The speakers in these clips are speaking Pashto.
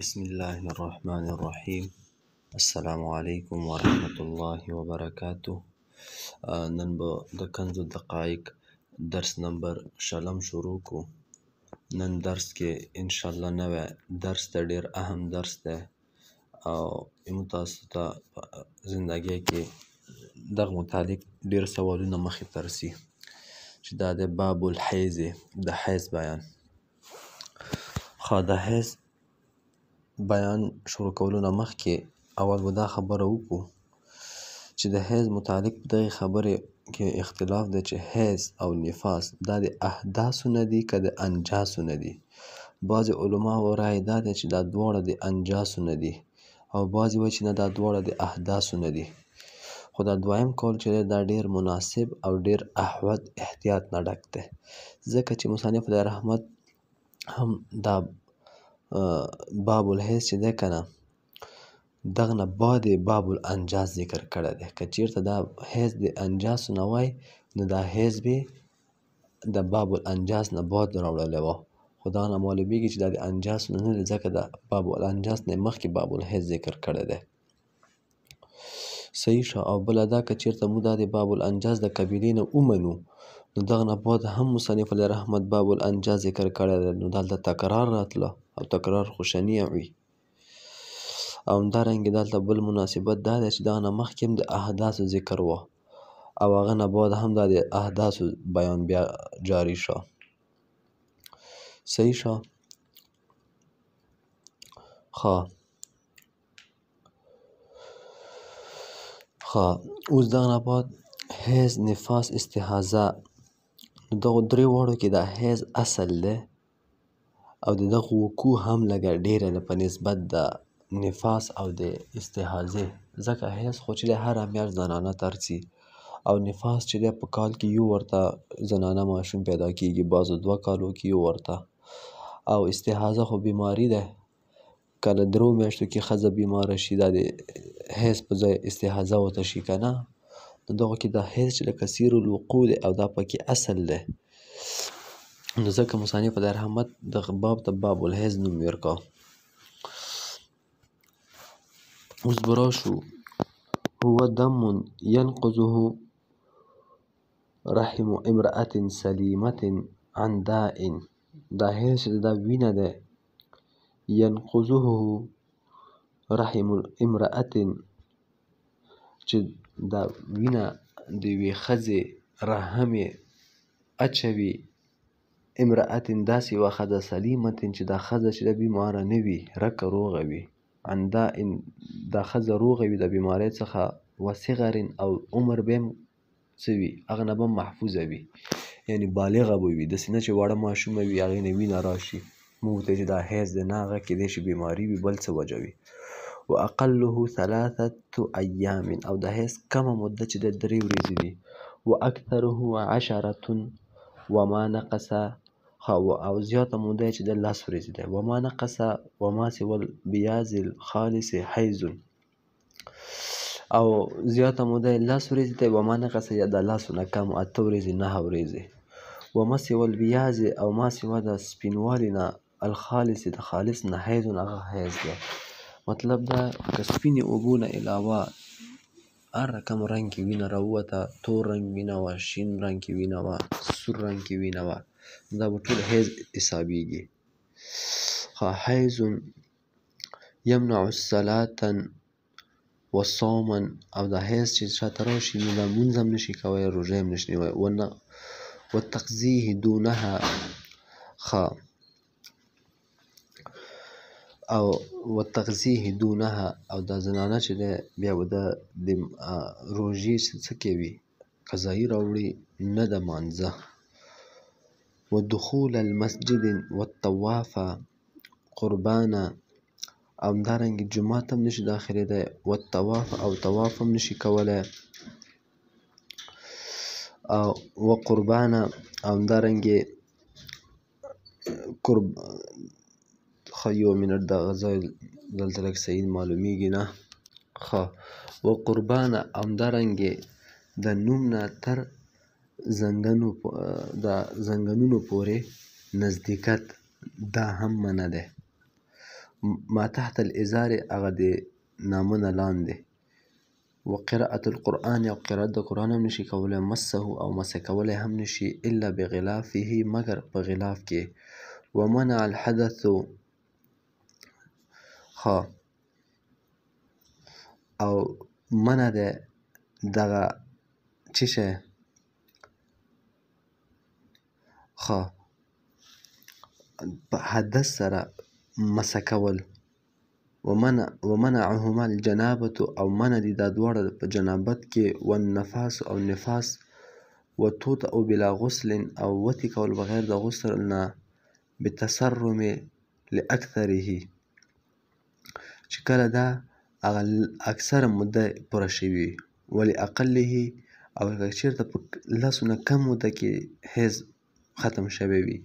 بسم الله الرحمن الرحیم السلام علیکم ورحمت الله وبرکاته نن به د کنز دقایق درس نمبر شلم شروع کو نن درس کې ان شاء الله نوې درس ته ډیر اهم درس ده او تاسو ته زندګۍ کې دغه متعلق ډیر سوالونه مخې ته رسي چې دا د باب الحیض د حیض بیان خو د حیض بیان شروع کولو نه مخکې اول به دا خبره وکړو چې د حیض متعلق په دغې خبرې کې اختلاف دی چې حیض او نفاس دا د احداثو نه دي که د انجاسو نه دي بعضې علماو رایې دا دی چې دا دواړه د انجاسو نه دي او بعضې وایي چې نه دا دواړه د احداثو نه دي خو دا دویم قول چې دی دا ډیر مناسب او ډیر احوط احتیاط نه ډک دی ځکه چې مصنف د رحمت هم دا باب الحیض چې دی که نه دغه نه بعد یې باب الانجاس ذکر کړی دی که چېرته دا حیض د انجاسو نه وای نو دا حیض به د باب الانجاس نه بعد راوړلی و خو دا نه معلومېږي چې دا د انجاسو نه نه دی ځکه دا باب الانجاس نه مخکې باب الحیض ذکر کړی دی صحیح شو او بله دا که چېرته موږ دا د باب الانجاس د قبیلې نه ومنو نو دغه نه بعد هم مصنف علیه رحمت باب الانجاس ذکر کړی دی نو دلته تکرار راتله او تکرار خوشنۍ وي. او همدارنګه دلته بل مناسبت دا دی چې دغه نه مخکې هم د احداثو ذکر و او هغه نه بعد هم دا د احداثو بیان بیا جاري شو صحیح شو ښه ښه اوس دغه نه بعد حیض نفاس استحاضه نو دغو درې واړو کې دا حیض اصل دی او د دغو وقوع هم لږه ډېره ده په نسبت د نفاس او د استحاضې ځکه حیض خو چې دی هره میاشت زنانه تر ځي او نفاس چې دی په کال کې یو ورته زنانه ماشوم پیدا کیږي بعضو دوه کالو کې یو ورته او استحاضه خو بیماري ده که له درو میاشتو کې ښځه بیماره شي دا د حیض په ځای استحاضه ورته شي که نه نو دغو کې دا حیض چې د کثیر الوقوع دی او دا پکې اصل دی نو ځکه مصنف د رحمت دغه باب ته باب الحیض نوم یې ورکاوه اوس به راشو هو دم ینقضه رحم امرأة سلیمة عن داء دا حیض چې دا وینه ده ینقضه رحم امرأة چې دا وینه د یوې ښځې رحم یې اچوي امرأة داسې یوه ښځه سلیمة چې دا ښځه چې ده بیماره نه وي رکه روغه وي عندا دا ښځه روغه وي د بیمارۍ څخه وصغر او عمر به یې هم څه وي هغه نه به هم محفوظه وي یعنې بالغه به وي داسې نه چې واړه ماشومه وي هغې نه وینه راشي موږ ورته چې دا حیض دی نه هغه کیدای شي بیماري وي بل څه وجه وي و اقله ثلاثة ایام او د حیض کمه مده چې ده درې ورځې دي و اکثره عشرة وما نقص أو زیاته موده چې ده لس ورځې ده وما نقص وما سوى البیاض الخالص حیض او زیاته موده یې لس ورځې ده وما نقص یا د لسو نه کم اته ورځې نهه ورځې وما سوى البیاض او ما سوى د سپینوالي نه الخالص د خالص نه حیض هغه حیض ده مطلب دا که سپینې اوبو نه علاوه هر رقم رنګ کې وینه راووته تور رنګ وینه وه شین رنګ کې وینه وه سور رنګ کې وینه وه دا به ټول حیض حسابیږي حیض یمنع الصلاة وصوما او دا حیض چې چاته راشي نو دا لمونځ هم نشي کوی روژه هم نشي نیوی ونه وتقضیه دونها ښه او وتغذیه دونها او دا زنانه چې ده بیا به ده د روژې څه کوي قضایي راوړي نه د مانځه ودخول المسجد والطواف قربانه او همدارنګه جومات هم نشي داخلېدی والطواف او طواف هم نشي کولی او وقربانه او همدارنګې قرب ښه یو منټ دغه ځای دلته لږ صحیح معلومیږي نه ښه وقربانه همدارنګې د نوم نه تر زنګنو د زنګنونو پورې نزدېکت دا هم منع دی. ما تحت الإزار هغه د نامه نه لاندې وقراءة القرآن او قرائت د قرآن هم نشي کولی مسه او مسح کولی هم نشي الا بغلافه مګر په غلاف کې ومنع الحدث ها او منع دی دغه څه شی خو په حدث سره مسح کول ومنعهما الجنابة او منع دي دا دواړه په جنابت کې والنفاس او نفاس وتوت او بلا غسل او وتی کول بغیر د غسل نه بتسرم لاکثره چې کله دا اکثره مده پوره شوي ولی اقله او که چېرته په لسو نه کم موده کې حیض ختم شوی وي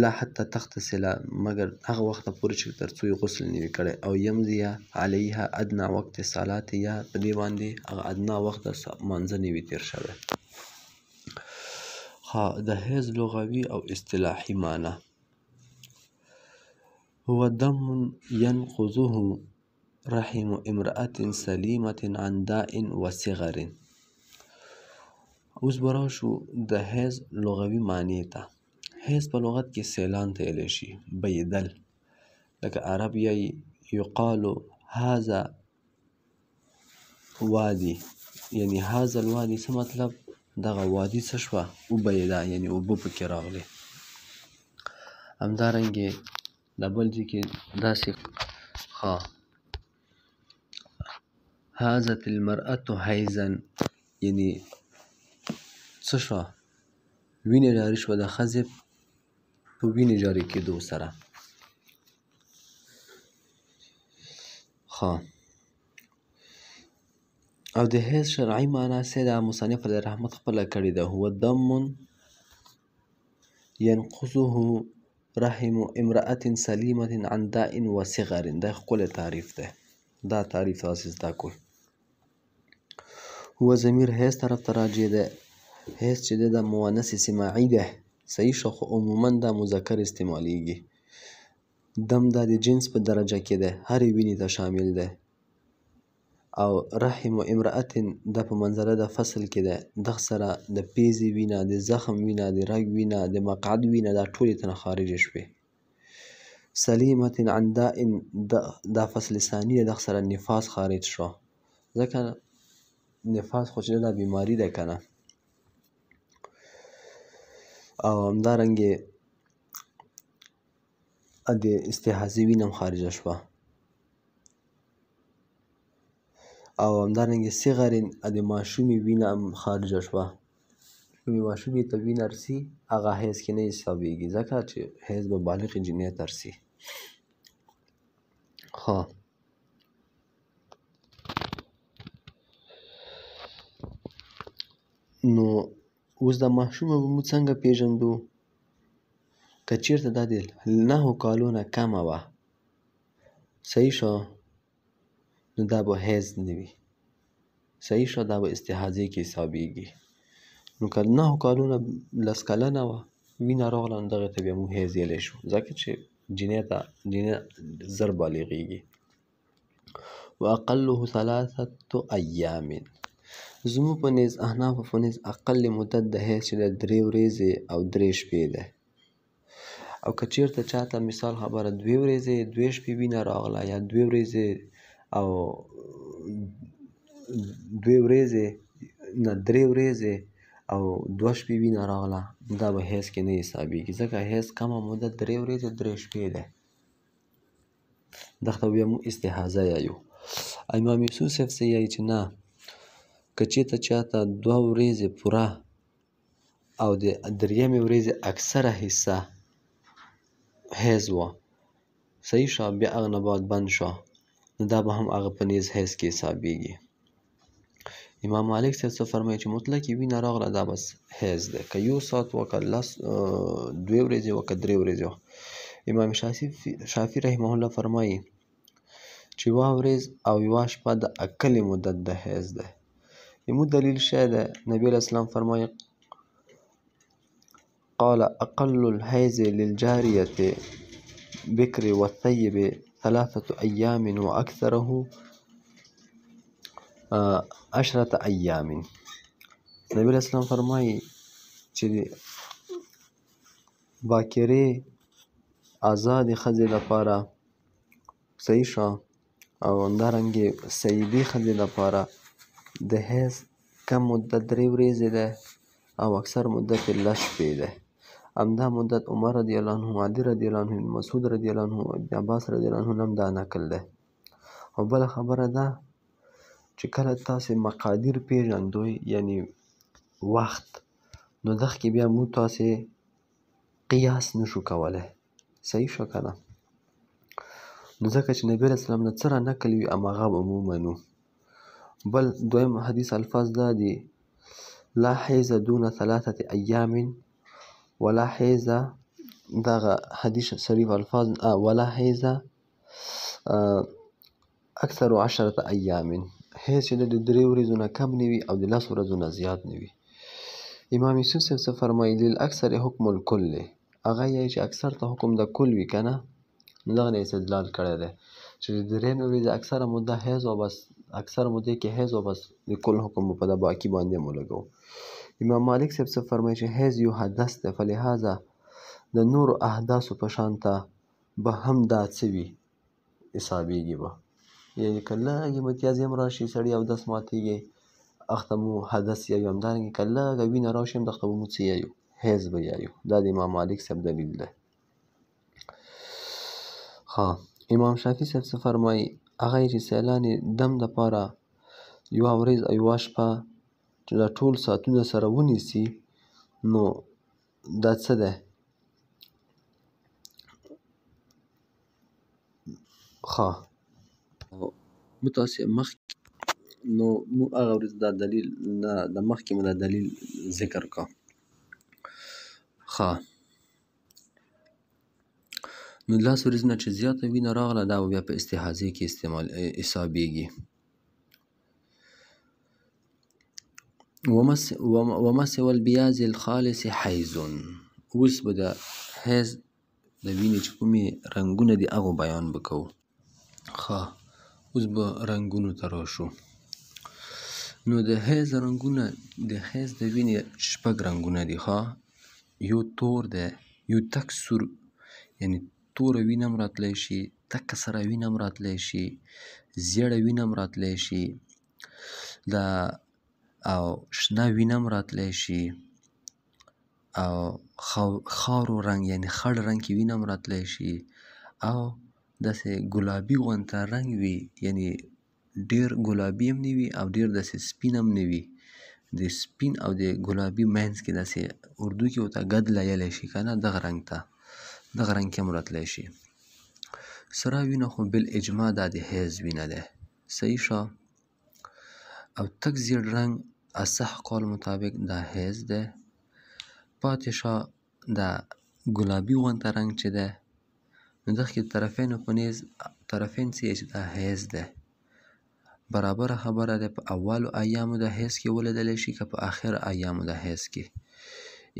لا حتی تغتسل مگر هغه وخته پورې چې تر څو یې غسل نه وي کړی او یمضي علیها ادنا وقت صلات یا په دې باندې هغه ادنا وخت مانځه نه وي تیر شوی ها د حیض لغوي او اصطلاحي معنی هو دم ينقضه رحم امرأة سليمة عن داء وصغر اوس به راشو د حیض لغوي معنی ته. حیض په لغت کې سیلان ته ویلی شي، بهېدل. لکه عرب یې یقال هذا وادي یعنې هذا الوادي څه مطلب دغه وادي څه شوه؟ وبهېده یعنې اوبه پکې راغلې. همدارنګې دا بل ځای کې داسې ښه هذت المرأة حیضا یعنې څه شوه وینې جاري شوه د ښځې په وینې جاري کېدو سره ښه او د هیڅ شرعي معنا سیده مصنف علیه رحمت خپله کړې ده هو دم ینقصه رحم امرأة سلیمة عن داء وصغر دا ښکلی تعریف دی دا تعریف تاسې زده کړو هو ضمیر هیڅ طرف ته راجع دی حیث چې ده دا مؤنث سماعي دی صحیح شو خو عموما دا مذکر استعمالیږي دم دا د جنس په درجه کې دی هرې وینې ته شامل دی او رحم امرأت دا په منظره د فصل کې ده دغ سره د پیزې وینه د زخم وینه د رګ وینه د مقعد وینه دا ټولې تنه خارجې شوې سلیمت عن داء دا, دا فصل ثانیه دغ سره نفاس خارج شو ځکه نفاس خو چې دا بیماري ده که نه او همدارنګ یې د استحاضې وینه هم خارجه شوه او همدارنګ صغر د ماشومې وینه هم خارجه شوه کومې ماشومې ته وینه رسي هغه حیض کې نه حسابېږي ځکه چې حیض به بالغ جینۍ ته رسي ښه نو اوس دا ماشومه به موږ څنګه پېژنو که چېرته دا د نهو کالو نه کمه وه صحیح شو نو دا به حیض نه وي صحیح شو دا به استحاضې کې حسابېږي نو که نهو کالو نه لس کلنه وه وینه راغله نو دغې ته بیا موږ حیض ویلی شو ځکه چې جینۍ ته جینۍ زر بالغېږي واقله ثلاثة ایام زموږ په نیز احنافو په نیز اقل مدت د حیض چې ده درې ورځې او درې شپې دی او که چیرته چاته مثال خبره دوې ورځې دوې شپې وینه راغله یا دوې ورځې او دوې ورځې نه درې ورځې او دوه شپې وینه راغله دا به حیض کې نه حسابیږي ځکه حیض کمه مدت درې ورځې درې شپې دی دغه ته بیا موږ استحاضه یایو امام یوسف صاحب څه یایي چې نه که چېرته چاته دوه ورځې پوره او د دریمې ورځې اکثره حصه حیض وه صحیح شوه بیا هغه نبات بند شو نو دا به هم هغه په نیز حیض کې حسابیږي امام مالک صاحب څه فرمایي چې مطلق وینه راغله دا بس حیض ده که یو ساعت وکړه لس دوې ورځې وکړه درې ورځې وکړه امام شافعي رحمه الله فرمایي چې یوه ورځ او یوه شپه د عقلې مدت د حیض ده امروز دلیل شده نبی علیه السلام فرمای قال اقل الحیز للجاریت بکر و الثیب ثلاثة ایام و اکثره عشرة ایام نبی علیه السلام فرمایي چې باکرې آزادې ښځې لپاره صحیح شوه او همدارنګې سیدې ښځې لپاره د حیض کم مدت درې ورځې دی او اکثر مدت یې لس شپې دی. همدا مدت عمر رض، علي رض، ابن مسعود رض او ابن عباس رض نه هم دا نقل دی. او بله خبره دا چې کله تاسې مقادیر پیژندوی یعنې وخت نو دغکې بیا موږ تاسې قیاس نشو کولی. صحیح شوه که نه؟ نو ځکه چې نبي علیه السلام نه څه رانقل وي همهغه به موږ منو. بل دویم حدیث الفاظ دا دي لا حیض دون ثلاثة ایام ولا حیض دغه حدیث شریف الفاظ آه، ولا حیض اکثر آه، عشرة ایام حیض شده د درې ورځو نه کم نه او د لس ورځو نه زیات نه امام یوسف صاحب څه فرمایي للاکثر حکم الکل هغه یې چې اکثر ته حکم کل وي که نه استدلال کړی دی چې د درېیمې مده بس اکثر مو دې کې حیض او بس د کل حکم په دا باقي باندې مو لګو امام مالک صاحب څه فرمایي چې حیض یو حدث دی فلهذا د نورو احداثو په شان ته به هم دا څه وي حسابېږي به یعنې که لږې متیاز هم راشي سړي اودس ماتېږي اخته مو حدث یایو همدارنګې که لږه وینه راشي هم دخته به مو څه یایو حیض به یایو دا د امام مالک صاحب دلیل دی ښه امام شافي صاحب څه فرمایي هغه یې چې سیلان یې دم دپاره یوه ورځ او یوه شپه چې دا ټول ساعتونه سره ونیسي نو دا څه دی ښه متاسف مخکې نو موږ هغه ورځ دا دلیل نه د مخکې مو دا دلیل ذکر کا ښه نو لس ورځې نه چې زیاته وینه راغله دا به بیا په استحاضې کې استعمال حسابېږي ومسو البیاض الخالص حیض اوس به د حیض د وینې چې کومې رنګونه دي هغو بیان به کوو ښه اوس به رنګونو ته راشو نو د حیض رنګونه د حیض د وینې شپږ رنګونه دي ښه یو تور دی یو تک سور یعنی توره وینه هم راتلی شي تکه سره وینه هم راتلی شي زیړه وینه هم راتلی شي د او شنه وینه هم راتلی شي او خاورو رنګ یعنې خړ رنګ کې وینه هم راتلی شي او داسې ګلابي غونته رنګ وي یعنې ډیر ګلابي هم نه وي او ډیر داسې سپین هم نه وي د سپین او د ګلابي مینځ کې داسې اردو کې ورته ګد لایلی شي که نه دغه رنګ ته دغه رنګ کې هم راتلی شي سره وینه خو بالاجماع دا د حیض وینه ده صحیح شه او تک زیړ رنګ اصح قول مطابق دا حیض ده پاتې شه دا ګلابي غونته رنګ چې ده نو دغه طرفینو په نیز طرفین څه چې دا حیض ده برابر خبره ده په اولو ایامو د حیض کې ولیدلی شي که په آخر ایامو د حیض کې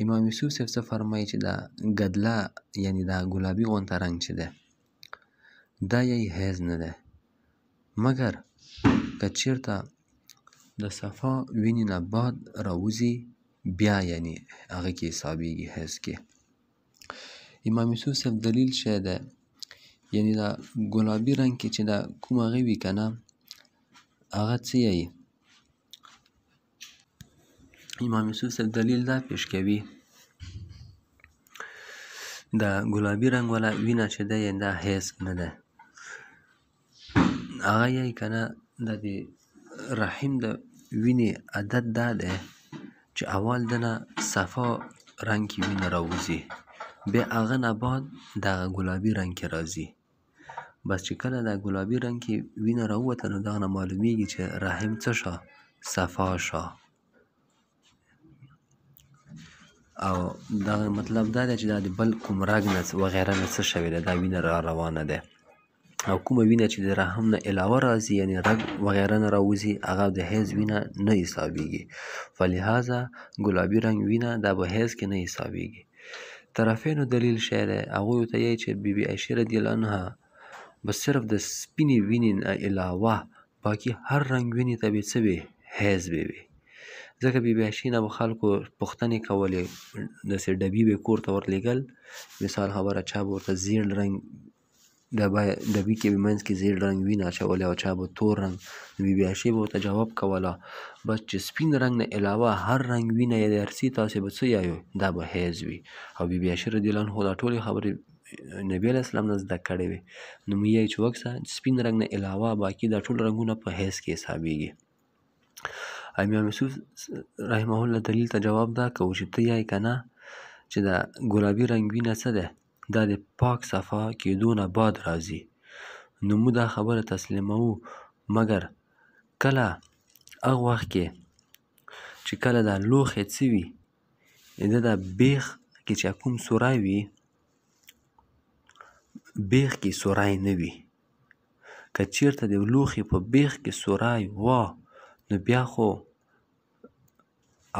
امام یوسف صاحب څه فرمایي چې دا ګدله یعنی دا ګلابي غونته رنګ چې ده دا یې حیز نه ده مګر که چیرته د صفا وینې نه باد راوځي بیا یعنی هغه کې حسابېږي حیز کې امام یوسف صاحب دلیل شی ده یعنی دا ګلابي رنګ کې چې دا کوم هغه وي که نه هغه څه یې امام یوسف صاحب دلیل دا پیش کوي دا ګلابي رنګ والا وینه چې ده دا هیڅ نه ده هغه یې کنه د دې رحم د وینې عدد دا دی چې اول دنه صفا رنګ کې وینه راوځي بیا هغه نه بعد دغه ګلابي رنګ کې راځي بس چې کله د ګلابي رنګ کې وینه راووته نو دغه نه معلومیږي چې رحم څه شا صفا شا او دغه مطلب دا دی چې دا د بل کوم رګ نه وغیره نه څه شوې ده دا وینه را روانه ده او کومه وینه چې د رحم نه علاوه راځي یعنې رګ وغیره نه راوځي هغه د حیض وینه نه حسابیږي فلهذا ګلابي رنګ وینه دا به حیض کې نه حسابیږي طرفینو دلیل شی دی هغوی ته یی چې بی بی عایشه رضی الله عنها به صرف د سپینې وینې نه علاوه باقي هر رنګ وینې ته به څه وي حیض به وي ځکه بي بي عائشې نه به خلکو پوښتنې کولې داسې ډبي به یې کور ته ورلېږل مثال خبره چا به ورته زیړ رنګ ډبه ډبي کې به منځ کې زیړ رنګ وینه اچولی او چا به تور رنګ نو بي بي عائشې به ورته جواب کوله بس چې سپین رنګ نه علاوه هر رنګ وینه یې د هرڅي تاسې به څه یایو دا به حیض وي او بي بي عائشې رضی الله عنه دا ټولې خبرې نبی علیه السلام نه زده کړې وې نو مې یې چې وکسه سپین رنګ نه علاوه باقي دا ټول رنګونه په حیض کې حسابېږي امام یوسف رحمه الله دلیل ته جواب دا کوي چې ته یې کنه چې دا ګلابي رنګ وینه څه ده دا د پاک صفا کېدو نه بعد راځي نو موږ دا خبره تسلیموو مګر کله هغه وخت کې چې کله دا لوښی څه وي د دا بیخ کې چې کوم سوری وي بیخ کې سوری نه وي که چیرته د لوښي په بیخ کې سوری وا نو بیا خو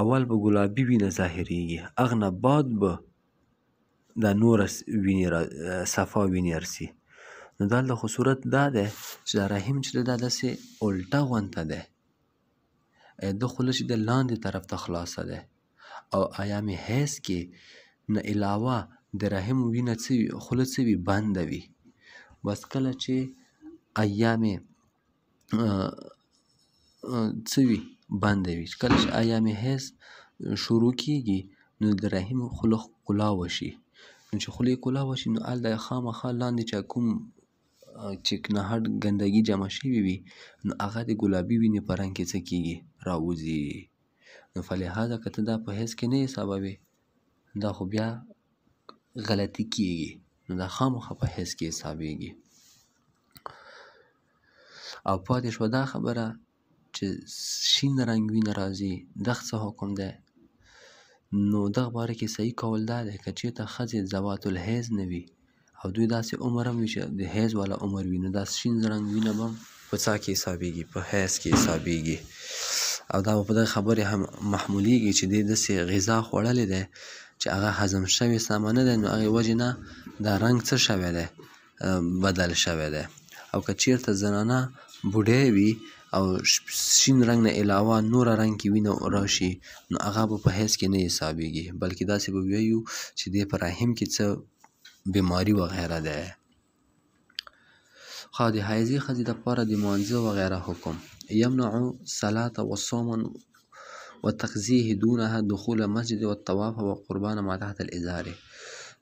اول به ګلابي وینه ظاهریږي هغه نه بعد به دا نوره وینې را صفا وینې رسي نو دلته خو صورت دا دی چې دا رحم چې دا داسې الټه غونته دی د خوله چې د لاندې طرف ته خلاصه ده او ایام حیض کې نه علاوه د رحم وینه څه وي خوله څه وي بنده وي بس کله چې ایام څه وي بنده وي کله چې ایام حیض شروع کیږي نو د رحم خوله کلا وشي نو چې خوله یې کلا وشي نو هلته خامخا لاندې چې کوم چې نهټ ګندګي جمع شوي وي نو هغه د ګلابي وینې په رنګ کې څه کیږي راوځي نو فلهذا که ته دا په حیض کې نه حسابوې دا خو بیا غلطي کیږي نو دا خامخا په حیض کې حسابیږي او پاتې شوه دا خبره چې شین رنګ وینه راځي دغه څه حکم دی نو دغه باره کې صحیح قول دا دی که چېرته ښځې ذوات الحیض نه وي او دوی داسې عمر هم وي چې د حیض والا عمر وي نو داسې شین رنګ وینه به هم په څا کې حسابېږي په حیض کې حسابېږي او دا په دغه خبرې هم محمولیږي چې دې داسې غذا خوړلې دی چې هغه هضم شوی سامانه دی نو هغې وجې نه دا رنګ څه شوی دی بدل شوی دی او که چېرته زنانه بوډۍ وي او شین رنګ نه علاوه نوره رنګ کې وینه راشي نو هغه به په حیض کې نه حسابیږي بلکې داسې به ویو چې دې په رحم کې څه بیماری وغیره ده خو د حیضې ښځې دپاره د مانځه وغیره حکم یمنع صلاة و صوما و تقضیه دونها دخول مسجد و الطواف و قربان ما تحت الازار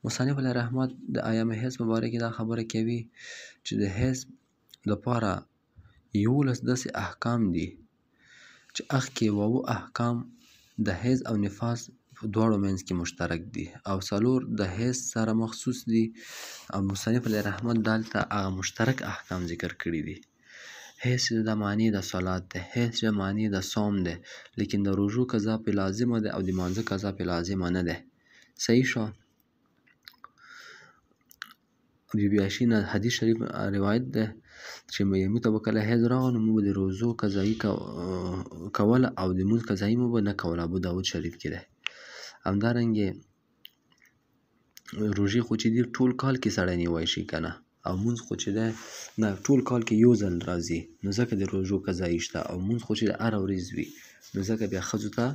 مصنف علیه رحمت د ایام حیض مبارکې دا خبره کوي چې د حیض دپاره یوولس داسې احکام دي چې اخکې اووه احکام د حیض او نفاس په دواړو منځ کې مشترک دي او څلور د حیض سره مخصوص دي او مصنف علیه رحمت دلته هغه مشترک احکام ذکر کړي دي حیث د معنی د صلات ده حیث د معنی د صوم ده لیکن د روژو قضا پې لازمه ده او د مانځه قضا پې لازمه نه ده صحیح شو بیبي عایشې نه حدیث شریف روایت ده شبیه طبقه له حیث راغله نو موږ به د روزو قضایي کوله او د لمونځ قضایي مو به نه کوله ابوداود شریف کې دی همدارنګې روژې خو چې دي ټول کال کې سړی نیوی شي که نه او مونځ خو چې دی نه ټول کال کې یو ځل راځي نو ځکه د روژو قضایي شته او مونځ خو چې د هره ورځ وي نو ځکه بیا ښځو ته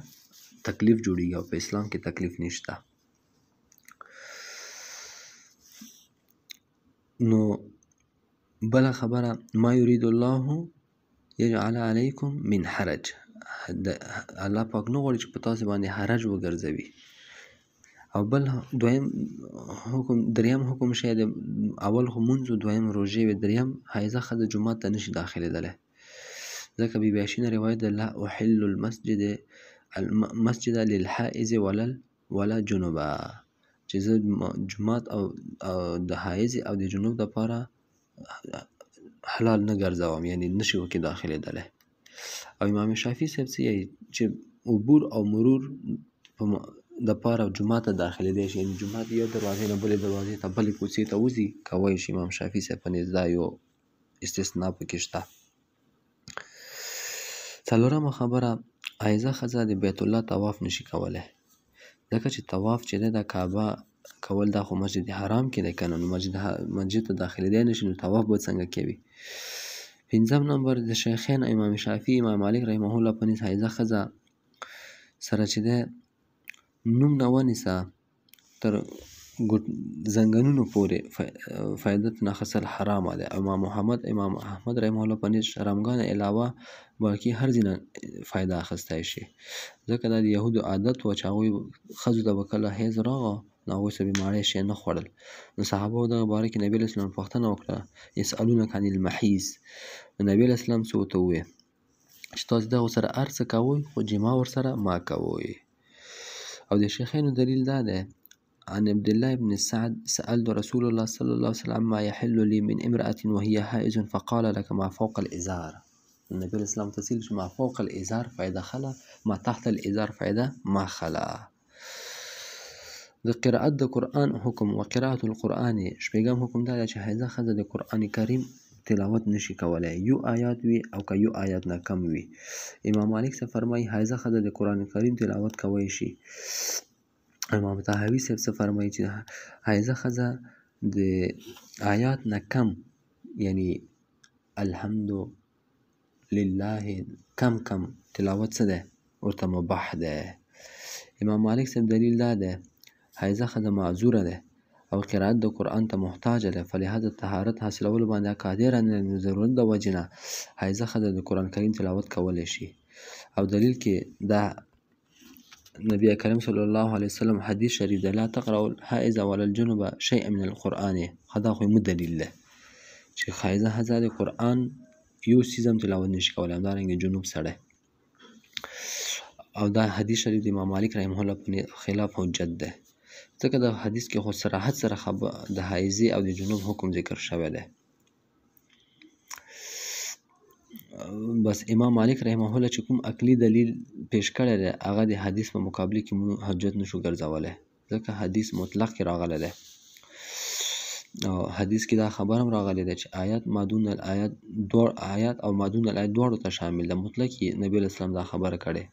تکلیف جوړیږي او په اسلام کې تکلیف نشته نو بله خبره ما یرید الله یجعل علیکم من حرج الله پاک نه غواړي چې په تاسو باندې حرج وګرځوي او بل دویم حکم دریم حکم شې د اول خو مونږ دویم روژې و دریم حیزه خزه جمعه ته نشي داخليدله ځکه بي بيشینه روایت لا احل المسجد المسجد للحائز ولا ولا جنوبا چې زه جمعه او د حایز او د جنوب لپاره حلال نه ګرځوم یعنی نشي ورکې داخلېدلی او امام شافعي صاحب څه یایي چې عبور او مرور د پاره جومات ته داخلېدی شي یعنې جومات یو دروازې نه بلې دروازې ته بلې کوڅې ته وځي کوی شي امام شافعي صاحب په نزد دا یو استثنا پکې شته څلورمه خبره عایزه ښځه د بیت الله طواف نشي کولی ځکه چې طواف چې دی د کعبه کول دا خو مسجد حرام کې دی که نه نو مسجد مسجد ته داخلېدی نه شي نو طواف به څنګه کوي پنځم نمبر د شیخین امام شافي امام مالک رحمه الله په نیز حیضه ښځه سره چې دی نوم نه ونیسه تر ګوټ زنګنونو پورې فایدت نه خسل حرامه ده امام محمد امام احمد رحمه الله په نیز شرمګان علاوه باقي هر ځینه فایده اخیستی شي ځکه دا د یهودو عادت و چې هغوی ښځو ته به کله حیض راغه نو هغوی څه بیماری شی نه خوړل نو صحابه دغه باره کې نبی علیه پوښتنه وکړه یسألونک عن المحیز نو نبی علیه سلام څه ورته وویل چې تاسو دغو سره هر څه کوئ خو جما ورسره ما کوئ او د شیخینو دلیل دا دی عن عبد الله بن سعد سألت رسول الله صلى الله عليه وسلم ما يحل لي من امرأة وهي حائز فقال لك ما فوق الإزار النبي الإسلام تسيل ما فوق الإزار فإذا خلا ما تحت الإزار فإذا ما خلا د قرائت د قرآن حکم و قرائت القرآن شپږم حکم دا چې حیضه ښځه د قرآن کریم تلاوت نشي کولای یو آیات وي او که یو آیات نه کم وي امام مالک څه فرمایي حیضه ښځه د قرآن کریم تلاوت کوي شي امام طحاوي صاحب څه فرمایي چې حیضه ښځه د آیات نه کم یعنی الحمد لله کم کم تلاوت څه ده ورته مباح ده امام مالک صاحب دلیل دا ده حیضه ښځه معذوره ده او قرائت د قرآن ته محتاجه ده فلهذا طهارت حاصلولو باندې قادره نه ده ضرورت د وجې نه حیضه ښځه د قرآن کریم تلاوت کولی شي او دلیل کې دا نبی کریم صلی الله علیه وسلم حدیث شریف ده لا تقرأ الحائض ولا الجنب شیئا من القرآن دا خو مو دلیل ده چې حیضه ښځه د قرآن یو څیز هم تلاوت نشي کولی همدارنګه جنوب سړی او دا حدیث شریف د امام مالک رحمه الله په خلاف حجت ده ځکه دا حدیث کې خو صراحت سره د حایزې او د جنوب حکم ذکر شوی دی بس امام مالک رحمه الله چې کوم عقلي دلیل پیش کړی دی هغه د حدیث په مقابله کې مونږ حجت نشو ګرځولی ځکه حدیث مطلق کې راغلی دی او حدیث کې دا خبر هم راغلی ده چې آیات مادون الآیات دوړ آیات او مادون الآیات دواړو ته شامل ده مطلق نبی اسلام دا خبره کړې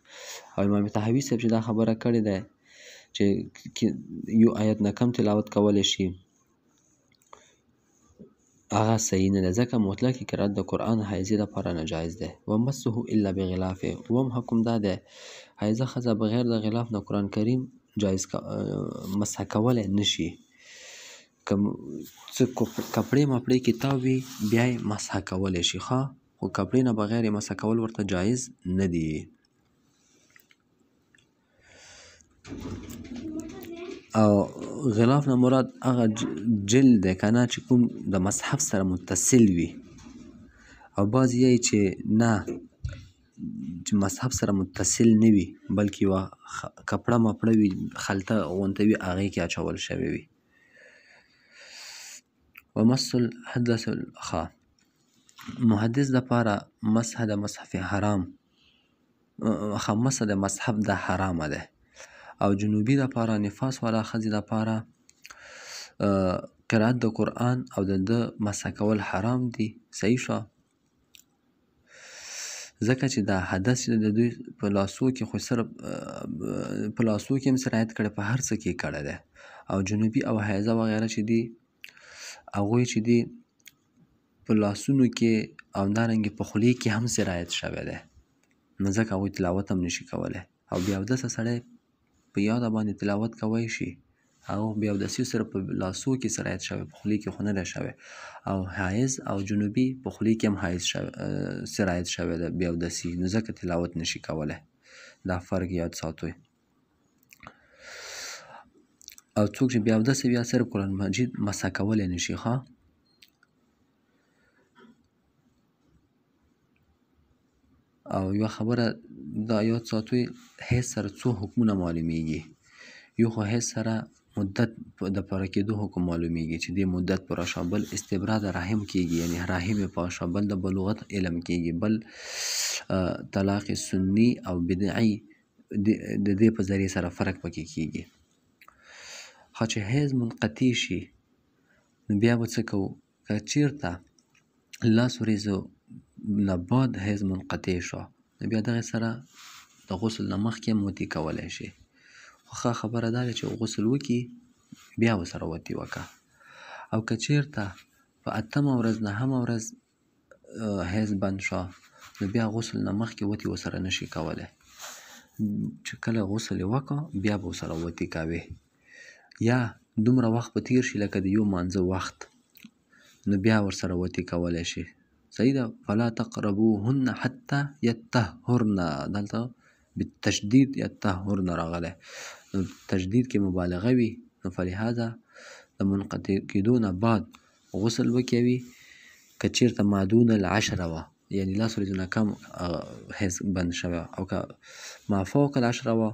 او امام طحاوي صاحب چې دا خبره کړې ده چې یو آیت نه کم تلاوت کولی شي هغه صحیح نه ده ځکه مطلق قرائت د قرآن حیضې لپاره ناجایز دی ومسه الا بغلافه وم حکم دا دی حیضه ښځه بغیر د غلاف نه قرآن کریم جایز مسح کولی نشي که څه کپړې مپړې کتاب وي بیا یې مسح کولی شي ښه خو کپړې نه بغیر یې مسح کول ورته جایز نه دي او غلاف نه مراد هغه جل دی که نه چې کوم د مصحف سره متصل وي او بعضې یې چې نه چې مذهب سره متصل نه وي بلکې یوه کپړه مپړه وي خلطه غونته وي هغې کې اچول شوی وي و مسل حدث الخا محدث دپاره مسح د مصحف حرام خمسه د مصحف د حرامه ده او جنوبي د پاره نفاس والا خزي د پاره قرأت د قرآن او د ده مسح کول حرام دي صحیح شوه ځکه چې دا حدث چې د دوی په لاسو کې خو صرف په لاسو کې هم سرایت کړی په هر څه کې کړی دی او جنوبي او حیزه وغیره چې دي هغوی چې دي په لاسونو کې او دارنګې په خولې کې هم سرایت شوی دی نو ځکه هغوی تلاوت هم نشي کولی او بې اودسه سړی په یاده باندې تلاوت کوای شي او بې اودسۍ سره په لاسو کې سرایت شوی په خولې کې خو نه ده شوی او حیض او جنوبي په خولې کې هم حیض سرایت شوی ده بې اودسي نو ځکه تلاوت نشي کولی دا فرق یاد ساتئ او څوک چې بې اودسه بیا صرف قرآن مجید مسح کولی نشي ښه او یو خبره دا یاد ساتئ حیض سره څو حکمونه معلومیږي یو خو حیض سره مدت د پوره کېدو حکم معلومیږي چې دې مدت پوره شوه بل استبرا د رحم کیږي یعنې رحم یې پوه شوه بل د بلوغت علم کیږي بل طلاق سنی او بدعي د دې په ذریعې سره فرق پکې کیږي خو چې حیض منقطع شي نو بیا به څه کوو که چیرته لس ورځو له باد حیز منقطع شو نو بیا دغې سره د غسل نه مخکې هم وتې کولی شي خو ښه خبره دا ده چې غسل وکړي بیا ورسره وتې وکړه او که چېرته په اتمه ورځ نهمه ورځ حیز بند شو نو بیا غسل نه مخکې وتې ورسره نشي کولی چې کله غسل یې وکړه بیا به ورسره وتې کوې یا دومره وخت به تیر شي لکه د یو مانځه وخت نو بیا ورسره وتې کولی شي صحیح ده فلا تقربوهن حتى يطهرن دلته بالتشدید يطهرن راغله تشدید کې مبالغه وي نو فلهذا د منقطع کېدو نه بعد غسل وکوي که چیرته مادون العشره وه یعنی لس ورځې کم حیث بند شوی او که ما فوق العشره وه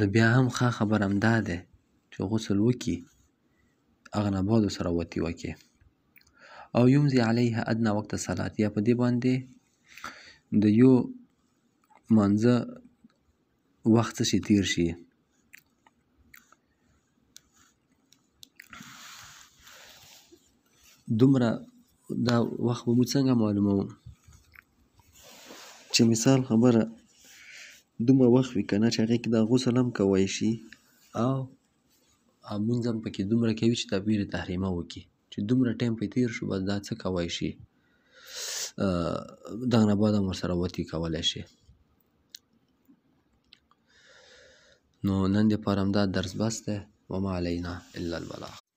نو بیا هم ښه خبر همدا دی چې غسل وکړي هغه نه بعد ورسره وتې وکړي او یمضي علیها ادنى وقت الصلاة یا په دې باندې د یو مانځه وخت شي تیر شي دومره دا وخت به مو څنګه معلوموو چې مثال خبره دومره وخت وي که نه چې هغې کې دا غسل هم کوی شي او مونځ هم پکې دومره کوي چې تبیر تحریمه وکړي چې دومره ټایم پې تیر شو بس دا څه کولی شي دغه نه بعد هم ورسره وتې کولی شي نو نن دپاره همدا درس بس دی وما علینا الا البلاغ